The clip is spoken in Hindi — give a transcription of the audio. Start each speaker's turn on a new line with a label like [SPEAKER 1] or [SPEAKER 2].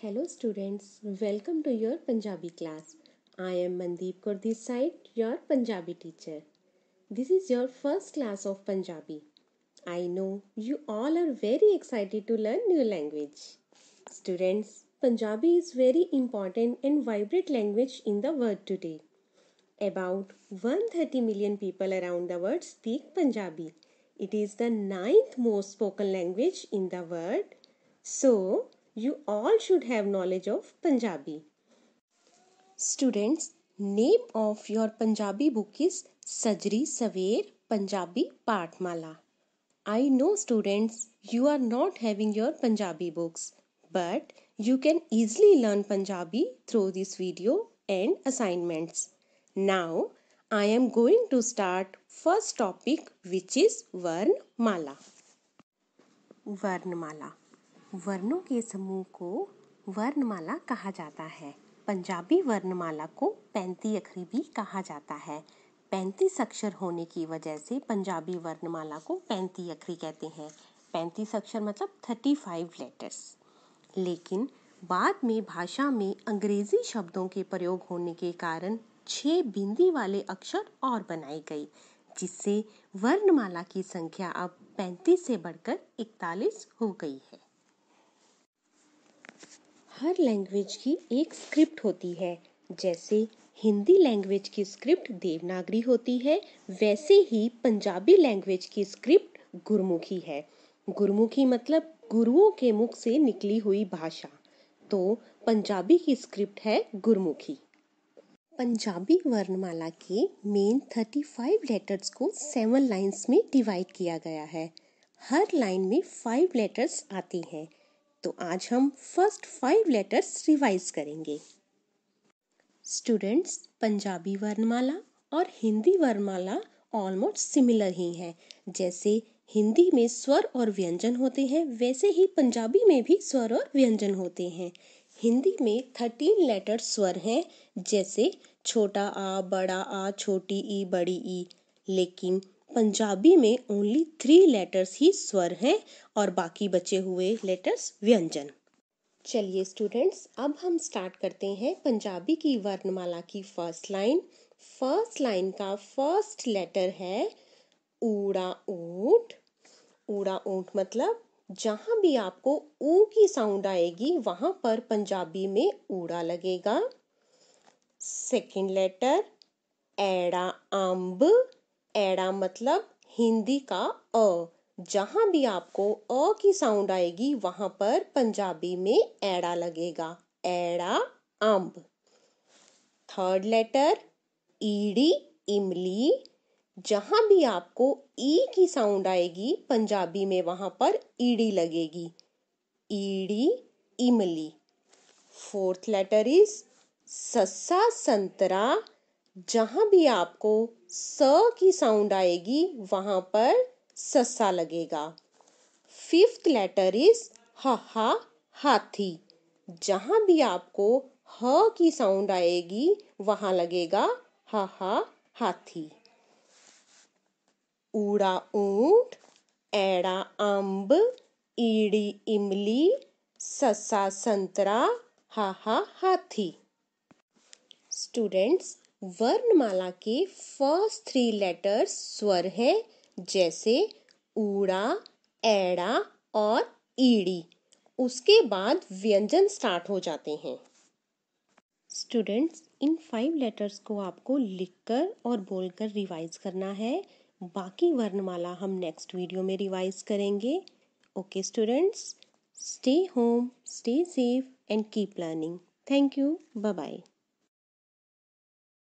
[SPEAKER 1] Hello students, welcome to your Punjabi class. I am Mandeep Kaur your Punjabi teacher. This is your first class of Punjabi. I know you all are very excited to learn new language. Students, Punjabi is very important and vibrant language in the world today. About 130 million people around the world speak Punjabi. It is the ninth most spoken language in the world. So, you all should have knowledge of Punjabi. Students, name of your Punjabi book is Sajri Saver Punjabi Patmala. I know students, you are not having your Punjabi books, but you can easily learn Punjabi through this video and assignments. Now, I am going to start first topic which is Varnmala. Varnmala. वर्णों के समूह को वर्णमाला कहा जाता है पंजाबी वर्णमाला को पैंती अखरी भी कहा जाता है पैंतीस अक्षर होने की वजह से पंजाबी वर्णमाला को पैंती अखरी कहते हैं पैंतीस अक्षर मतलब थर्टी फाइव लेटर्स लेकिन बाद में भाषा में अंग्रेजी शब्दों के प्रयोग होने के कारण छः बिंदी वाले अक्षर और बनाए गई जिससे वर्णमाला की संख्या अब पैंतीस से बढ़कर इकतालीस हो गई है हर लैंग्वेज की एक स्क्रिप्ट होती है जैसे हिंदी लैंग्वेज की स्क्रिप्ट देवनागरी होती है वैसे ही पंजाबी लैंग्वेज की स्क्रिप्ट गुरमुखी है गुरमुखी मतलब गुरुओं के मुख से निकली हुई भाषा तो पंजाबी की स्क्रिप्ट है गुरमुखी पंजाबी वर्णमाला के मेन थर्टी फाइव लेटर्स को सेवन लाइंस में डिवाइड किया गया है हर लाइन में फाइव लेटर्स आती हैं तो आज हम फर्स्ट फाइव लेटर्स रिवाइज करेंगे स्टूडेंट्स पंजाबी वर्णमाला और हिंदी वर्णमाला ऑलमोस्ट सिमिलर ही हैं जैसे हिंदी में स्वर और व्यंजन होते हैं वैसे ही पंजाबी में भी स्वर और व्यंजन होते हैं हिंदी में थर्टीन लेटर स्वर हैं जैसे छोटा आ बड़ा आ छोटी ई बड़ी ई लेकिन पंजाबी में ओनली थ्री लेटर्स ही स्वर हैं और बाकी बचे हुए लेटर्स व्यंजन चलिए स्टूडेंट्स अब हम स्टार्ट करते हैं पंजाबी की वर्णमाला की फर्स्ट लाइन फर्स्ट लाइन का फर्स्ट लेटर है ऊड़ा ऊट ऊड़ा ऊट मतलब जहाँ भी आपको ऊ की साउंड आएगी वहाँ पर पंजाबी में ऊड़ा लगेगा सेकंड लेटर एड़ा अम्ब एड़ा मतलब हिंदी का अ जहाँ भी आपको अ की साउंड आएगी वहाँ पर पंजाबी में एड़ा लगेगा एड़ा अम्ब थर्ड लेटर ईडी इमली जहाँ भी आपको ई की साउंड आएगी पंजाबी में वहाँ पर ईडी लगेगी ईडी इमली फोर्थ लेटर इज सस्सा संतरा जहाँ भी आपको स की साउंड आएगी वहां पर ससा लगेगा फिफ्थ लेटर इज हा हाथी जहां भी आपको ह की साउंड आएगी वहां लगेगा हा हाथी उड़ा ऊंट एड़ा अंब ईड़ी इमली ससा संतरा हा हा हाथी स्टूडेंट्स वर्णमाला के फर्स्ट थ्री लेटर्स स्वर हैं जैसे ऊड़ा एड़ा और ईड़ी उसके बाद व्यंजन स्टार्ट हो जाते हैं स्टूडेंट्स इन फाइव लेटर्स को आपको लिखकर और बोलकर रिवाइज करना है बाकी वर्णमाला हम नेक्स्ट वीडियो में रिवाइज करेंगे okay students stay home stay safe and keep learning thank you bye bye